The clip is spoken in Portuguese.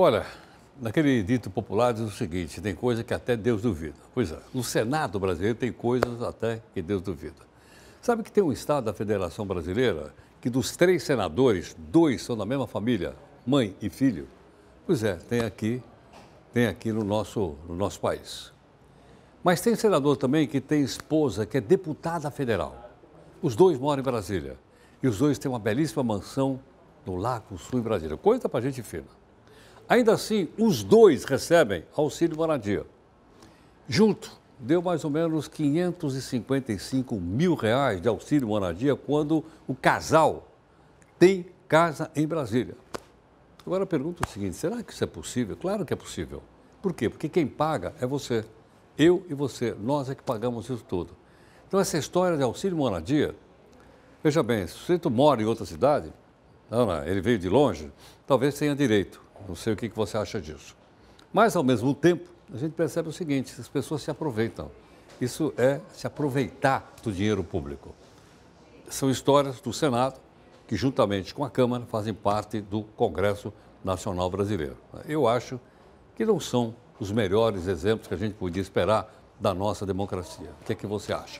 Olha, naquele dito popular diz o seguinte: tem coisa que até Deus duvida. Pois é, no Senado brasileiro tem coisas até que Deus duvida. Sabe que tem um estado da Federação Brasileira que dos três senadores, dois são da mesma família, mãe e filho? Pois é, tem aqui, tem aqui no nosso, no nosso país. Mas tem senador também que tem esposa que é deputada federal. Os dois moram em Brasília. E os dois têm uma belíssima mansão no Lago Sul, em Brasília. Coisa para gente fina. Ainda assim, os dois recebem auxílio moradia. Junto, deu mais ou menos 555 mil reais de auxílio moradia quando o casal tem casa em Brasília. Agora pergunta o seguinte: será que isso é possível? Claro que é possível. Por quê? Porque quem paga é você. Eu e você. Nós é que pagamos isso tudo. Então, essa história de auxílio moradia, veja bem, se o mora em outra cidade, não, não, ele veio de longe, talvez tenha direito. Não sei o que você acha disso. Mas, ao mesmo tempo, a gente percebe o seguinte: as pessoas se aproveitam. Isso é se aproveitar do dinheiro público. São histórias do Senado que, juntamente com a Câmara, fazem parte do Congresso Nacional Brasileiro. Eu acho que não são os melhores exemplos que a gente podia esperar da nossa democracia. O que é que você acha?